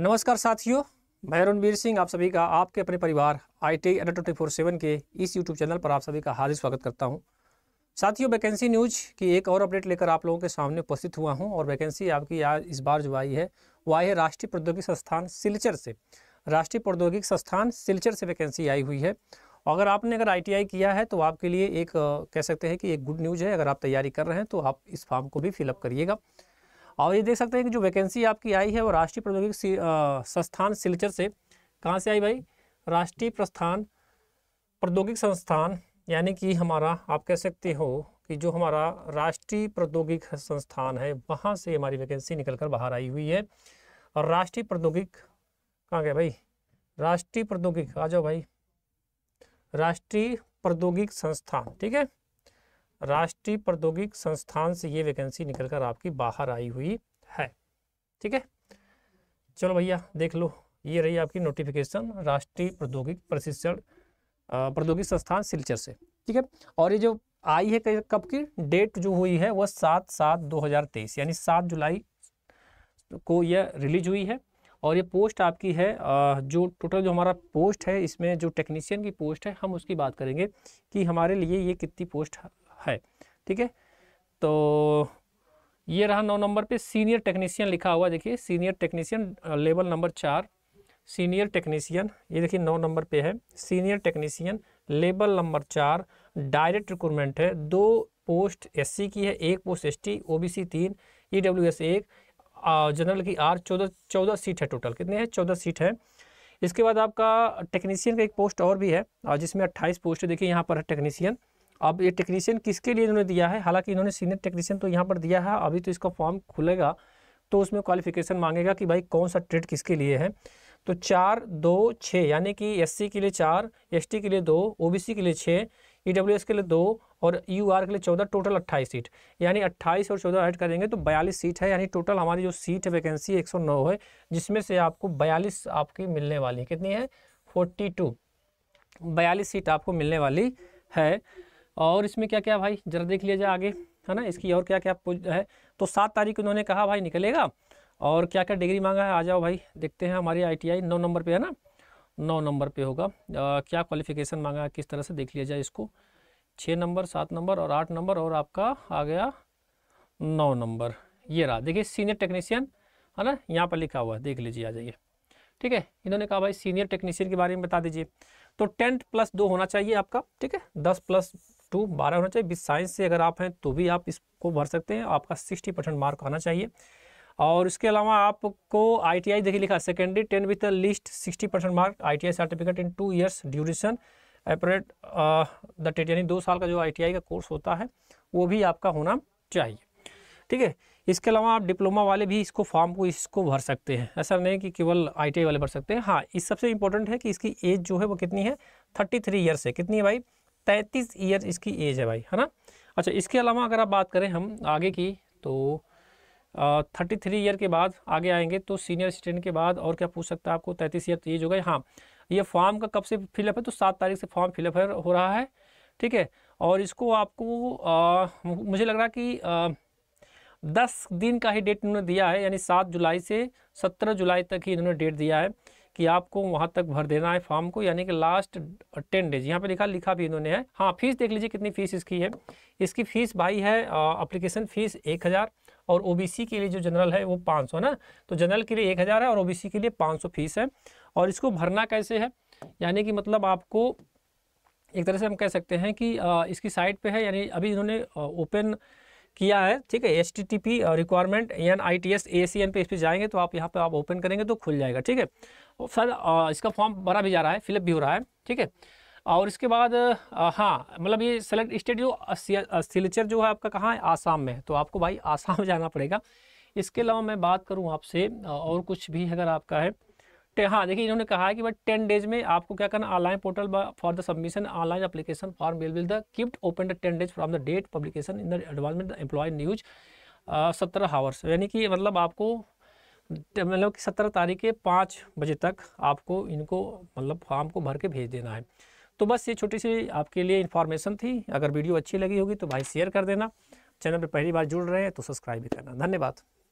नमस्कार साथियों मैं रणबीर सिंह आप सभी का आपके अपने परिवार I T N twenty four seven के इस यूट्यूब चैनल पर आप सभी का हार्दिक स्वागत करता हूं साथियों वैकेंसी न्यूज की एक और अपडेट लेकर आप लोगों के सामने उपस्थित हुआ हूं और वैकेंसी आपकी आज इस बार जो आई है वो आई है राष्ट्रीय प्रौद्योगिक संस्थान सिलचर से राष्ट्रीय प्रौद्योगिक संस्थान सिलचर से वैकेंसी आई हुई है अगर आपने अगर आई किया है तो आपके लिए एक कह सकते हैं कि एक गुड न्यूज़ है अगर आप तैयारी कर रहे हैं तो आप इस फॉर्म को भी फिलअप करिएगा और ये देख सकते हैं कि जो वैकेंसी आपकी आई है वो राष्ट्रीय प्रौद्योगिक संस्थान सिलचर से कहाँ से आई भाई राष्ट्रीय प्रस्थान प्रौद्योगिक संस्थान यानी कि हमारा आप कह सकते हो कि जो हमारा राष्ट्रीय प्रौद्योगिक संस्थान है वहाँ से हमारी वैकेंसी निकल कर बाहर आई हुई है और राष्ट्रीय प्रौद्योगिक कहाँ गया भाई राष्ट्रीय प्रौद्योगिक आ जाओ भाई राष्ट्रीय प्रौद्योगिक संस्थान ठीक है राष्ट्रीय प्रौद्योगिक संस्थान से ये वैकेंसी निकलकर आपकी बाहर आई हुई है ठीक है चलो भैया देख लो ये रही आपकी नोटिफिकेशन राष्ट्रीय प्रौद्योगिक प्रशिक्षण प्रौद्योगिक संस्थान सिलचर से ठीक है और ये जो आई है कब की डेट जो हुई है वह सात सात दो हजार तेईस यानी सात जुलाई को यह रिलीज हुई है और ये पोस्ट आपकी है जो टोटल जो हमारा पोस्ट है इसमें जो टेक्नीशियन की पोस्ट है हम उसकी बात करेंगे कि हमारे लिए ये कितनी पोस्ट है ठीक है तो ये रहा नौ नंबर पे सीनियर टेक्नीशियन लिखा हुआ देखिए सीनियर टेक्नीशियन लेवल नंबर चार सीनियर टेक्नीशियन ये देखिए नौ नंबर पे है सीनियर टेक्नीशियन लेवल नंबर चार डायरेक्ट रिक्रूटमेंट है दो पोस्ट एससी की है एक पोस्ट एसटी ओबीसी तीन ईडब्ल्यूएस एक जनरल की आर चौदह चौदह सीट है टोटल कितने हैं चौदह सीट है इसके बाद आपका टेक्नीशियन का एक पोस्ट और भी है जिसमें अट्ठाईस पोस्ट देखिए यहाँ पर है टेक्नीशियन अब ये टेक्नीशियन किसके लिए इन्होंने दिया है हालांकि इन्होंने सीनियर टेक्नीशियन तो यहाँ पर दिया है अभी तो इसका फॉर्म खुलेगा तो उसमें क्वालिफिकेशन मांगेगा कि भाई कौन सा ट्रेड किसके लिए है तो चार दो छः यानी कि एस के लिए चार एस के लिए दो ओ के लिए छः ई e के लिए दो और यू के लिए चौदह टोटल अट्ठाईस सीट यानी अट्ठाईस और चौदह ऐड करेंगे तो बयालीस सीट है यानी टोटल हमारी जो सीट है वैकेंसी एक सौ नौ है जिसमें से आपको बयालीस आपकी मिलने वाली कितनी है फोर्टी टू बयालीस सीट आपको मिलने वाली है और इसमें क्या क्या भाई जरा देख लिया जाए आगे है ना इसकी और क्या क्या है तो सात तारीख उन्होंने कहा भाई निकलेगा और क्या क्या डिग्री मांगा है आ जाओ भाई देखते हैं हमारी आई नौ नंबर पर है ना नौ नंबर पे होगा आ, क्या क्वालिफिकेशन मांगा है किस तरह से देख लिया जाए इसको छः नंबर सात नंबर और आठ नंबर और आपका आ गया नौ नंबर ये रहा देखिए सीनियर टेक्नीशियन है ना यहाँ पर लिखा हुआ है देख लीजिए आ जाइए ठीक है इन्होंने कहा भाई सीनियर टेक्नीशियन के बारे में बता दीजिए तो टेंथ प्लस दो होना चाहिए आपका ठीक है दस प्लस टू बारह होना चाहिए बीस साइंस से अगर आप हैं तो भी आप इसको भर सकते हैं आपका सिक्सटी परसेंट मार्क आना चाहिए और इसके अलावा आपको आई टी आई देखिए लिखा secondary ten with least sixty percent mark I T I certificate in two years duration एपरेट द यानी दो साल का जो आई टी आई का कोर्स होता है वो भी आपका होना चाहिए ठीक है इसके अलावा आप डिप्लोमा वाले भी इसको फॉर्म को इसको भर सकते हैं ऐसा नहीं कि केवल आई वाले भर सकते हैं हाँ इस सबसे इंपॉर्टेंट है कि इसकी एज जो है वो कितनी है थर्टी थ्री ईयर्स है कितनी है भाई तैंतीस ईयर इसकी एज है भाई है ना अच्छा इसके अलावा अगर आप बात करें हम आगे की तो थर्टी थ्री ईयर के बाद आगे आएंगे तो सीनियर असिस्टेंट के बाद और क्या पूछ सकता है आपको तैंतीस ईयर एज तो हो गई हाँ ये फॉर्म का कब से फिलअप है तो सात तारीख से फॉर्म फिलअप हो रहा है ठीक है और इसको आपको आ, मुझे लग रहा कि कि दस दिन का ही डेट इन्होंने दिया है यानी सात जुलाई से सत्रह जुलाई तक ही इन्होंने डेट दिया है कि आपको वहाँ तक भर देना है फॉर्म को यानी कि लास्ट टेन डेज यहाँ पे लिखा लिखा भी इन्होंने है हाँ फीस देख लीजिए कितनी फीस इसकी है इसकी फ़ीस भाई है अप्लीकेशन फ़ीस एक हज़ार और ओबीसी के लिए जो जनरल है वो पाँच सौ ना तो जनरल के लिए एक हज़ार है और ओ के लिए पाँच सौ फीस है और इसको भरना कैसे है यानी कि मतलब आपको एक तरह से हम कह सकते हैं कि इसकी साइट पर है यानी अभी इन्होंने ओपन किया है ठीक है H T T P requirement N I T S A C N पे इस पर जाएंगे तो आप यहाँ पे आप ओपन करेंगे तो खुल जाएगा ठीक है सर इसका फॉर्म भरा भी जा रहा है फिलअप भी हो रहा है ठीक है और इसके बाद हाँ मतलब ये सेलेक्ट स्टेट जो सिलचर जो है आपका कहाँ है आसाम में तो आपको भाई आसाम जाना पड़ेगा इसके अलावा मैं बात करूँ आपसे और कुछ भी अगर आपका है हाँ देखिए इन्होंने कहा है कि भाई टेन डेज में आपको क्या करना online portal for the submission online application form will will the kept open the ten days from the date publication in the advancement the employ news सत्रह हावर्स यानी कि मतलब आपको मतलब कि सत्रह तारीख के पाँच बजे तक आपको इनको मतलब फॉर्म को भर के भेज देना है तो बस ये छोटी सी आपके लिए इन्फॉर्मेशन थी अगर वीडियो अच्छी लगी होगी तो भाई शेयर कर देना चैनल पर पहली बार जुड़ रहे हैं तो सब्सक्राइब भी करना धन्यवाद